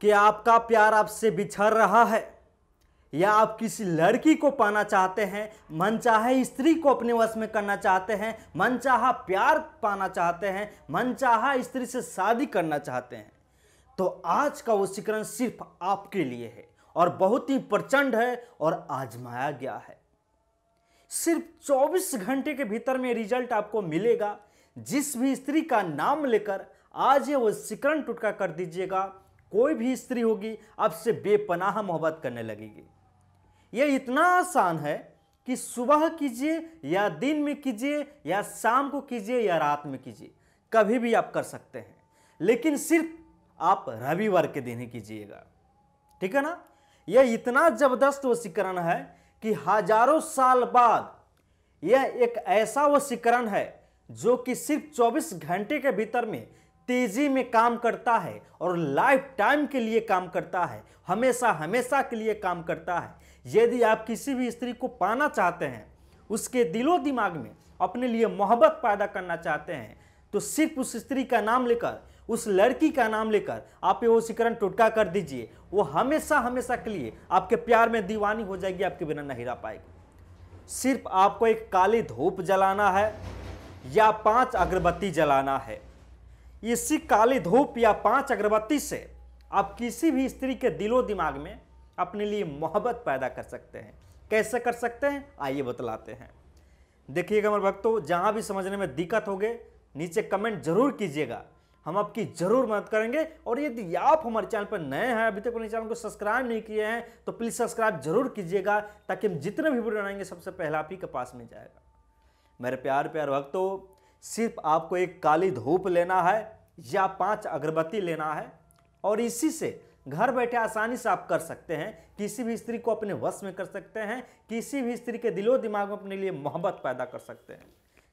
कि आपका प्यार आपसे बिछड़ रहा है या आप किसी लड़की को पाना चाहते हैं मन चाहे स्त्री को अपने वश में करना चाहते हैं मन चाहा प्यार पाना चाहते हैं मन चाहा स्त्री से शादी करना चाहते हैं तो आज का वशीकरण सिर्फ आपके लिए है और बहुत ही प्रचंड है और आजमाया गया है सिर्फ 24 घंटे के भीतर में रिजल्ट आपको मिलेगा जिस भी स्त्री का नाम लेकर आज ये वशीकरण टुटका कर दीजिएगा कोई भी स्त्री होगी आपसे बेपनाह मोहब्बत करने लगेगी यह इतना आसान है कि सुबह कीजिए या दिन में कीजिए या शाम को कीजिए या रात में कीजिए कभी भी आप कर सकते हैं लेकिन सिर्फ आप रविवार के दिन ही कीजिएगा ठीक है ना यह इतना जबरदस्त वशीकरण है कि हजारों साल बाद यह एक ऐसा वशीकरण है जो कि सिर्फ 24 घंटे के भीतर में तेजी में काम करता है और लाइफ टाइम के लिए काम करता है हमेशा हमेशा के लिए काम करता है यदि आप किसी भी स्त्री को पाना चाहते हैं उसके दिलो दिमाग में अपने लिए मोहब्बत पैदा करना चाहते हैं तो सिर्फ उस स्त्री का नाम लेकर उस लड़की का नाम लेकर आप ये वो सिकरण टोटका कर दीजिए वो हमेशा हमेशा के लिए आपके प्यार में दीवानी हो जाएगी आपके बिना नहीं रह पाएगी सिर्फ आपको एक काली धूप जलाना है या पांच अगरबत्ती जलाना है इसी काली धूप या पांच अगरबत्ती से आप किसी भी स्त्री के दिलो दिमाग में अपने लिए मोहब्बत पैदा कर सकते हैं कैसे कर सकते हैं आइए बतलाते हैं देखिएगा मेरे भक्तों जहाँ भी समझने में दिक्कत होगी नीचे कमेंट जरूर कीजिएगा हम आपकी जरूर मदद करेंगे और यदि आप हमारे चैनल पर नए हैं अभी तक अपने चैनल को सब्सक्राइब नहीं किए हैं तो प्लीज़ सब्सक्राइब जरूर कीजिएगा ताकि हम जितने भी वीडियो बनाएंगे सबसे पहले आप ही के पास में जाएगा मेरे प्यार प्यार भक्तों सिर्फ आपको एक काली धूप लेना है या पाँच अगरबत्ती लेना है और इसी से घर बैठे आसानी से आप कर सकते हैं किसी भी स्त्री को अपने वश में कर सकते हैं किसी भी स्त्री के दिलो दिमाग में अपने लिए मोहब्बत पैदा कर सकते हैं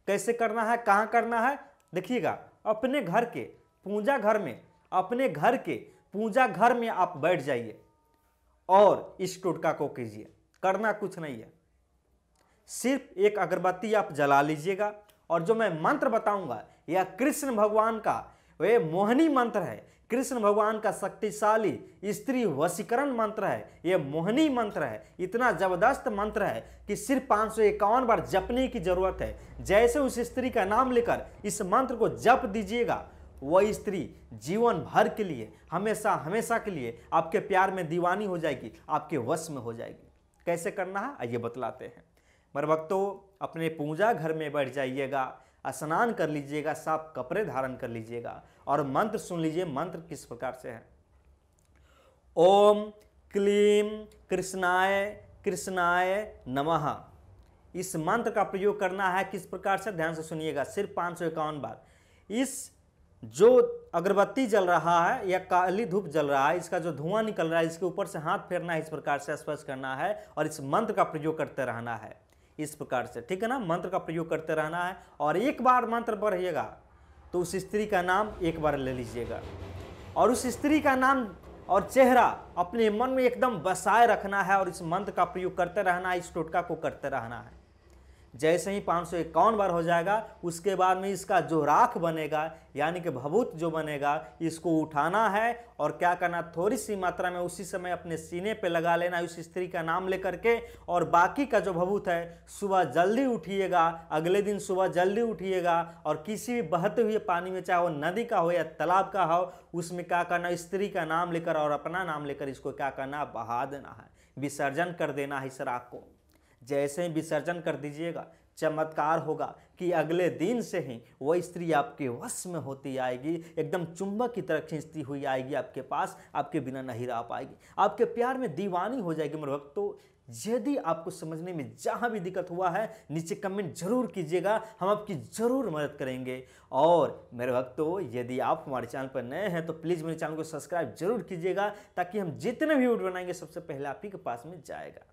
कैसे करना है कहाँ करना है देखिएगा अपने घर के पूजा घर में अपने घर के पूजा घर में आप बैठ जाइए और इस टोटका को कीजिए करना कुछ नहीं है सिर्फ एक अगरबत्ती आप जला लीजिएगा और जो मैं मंत्र बताऊंगा या कृष्ण भगवान का वे तो मोहनी मंत्र है कृष्ण भगवान का शक्तिशाली स्त्री वशीकरण मंत्र है यह मोहनी मंत्र है इतना जबरदस्त मंत्र है कि सिर्फ पाँच बार जपने की जरूरत है जैसे उस स्त्री का नाम लेकर इस मंत्र को जप दीजिएगा वह स्त्री जीवन भर के लिए हमेशा हमेशा के लिए आपके प्यार में दीवानी हो जाएगी आपके वश में हो जाएगी कैसे करना है आइए बतलाते हैं मर भक्तों अपने पूजा घर में बैठ जाइएगा स्नान कर लीजिएगा साफ कपड़े धारण कर लीजिएगा और मंत्र सुन लीजिए मंत्र किस प्रकार से है ओम क्लीम कृष्णाय कृष्णाय नमः इस मंत्र का प्रयोग करना है किस प्रकार से ध्यान से सुनिएगा सिर्फ पाँच सौ इक्यावन बार इस जो अगरबत्ती जल रहा है या काली धूप जल रहा है इसका जो धुआं निकल रहा है इसके ऊपर से हाथ फेरना है इस प्रकार से स्पर्श करना है और इस मंत्र का प्रयोग करते रहना है इस प्रकार से ठीक है ना मंत्र का प्रयोग करते रहना है और एक बार मंत्र बढ़िएगा तो उस स्त्री का नाम एक बार ले लीजिएगा और उस स्त्री का नाम और चेहरा अपने मन में एकदम बसाए रखना है और इस मंत्र का प्रयोग करते रहना है इस टोटका को करते रहना है जैसे ही पाँच सौ इक्यावन बार हो जाएगा उसके बाद में इसका जो राख बनेगा यानी कि भभूत जो बनेगा इसको उठाना है और क्या करना थोड़ी सी मात्रा में उसी समय अपने सीने पे लगा लेना उस स्त्री का नाम लेकर के और बाकी का जो भभूत है सुबह जल्दी उठिएगा अगले दिन सुबह जल्दी उठिएगा और किसी भी बहते हुए पानी में चाहे वो नदी का हो या तालाब का हो उसमें क्या करना स्त्री का नाम लेकर और अपना नाम लेकर इसको क्या करना बहा देना है विसर्जन कर देना है इस राख को जैसे ही विसर्जन कर दीजिएगा चमत्कार होगा कि अगले दिन से ही वह स्त्री आपके वश में होती आएगी एकदम चुंबक की तरह खींचती हुई आएगी आपके पास आपके बिना नहीं रह पाएगी आपके प्यार में दीवानी हो जाएगी मेरे भक्तों यदि आपको समझने में जहाँ भी दिक्कत हुआ है नीचे कमेंट जरूर कीजिएगा हम आपकी ज़रूर मदद करेंगे और मेरे भक्तों यदि आप हमारे चैनल पर नए हैं तो प्लीज़ मेरे चैनल को सब्सक्राइब जरूर कीजिएगा ताकि हम जितने भी वीडियो बनाएंगे सबसे पहले आप ही के पास में जाएगा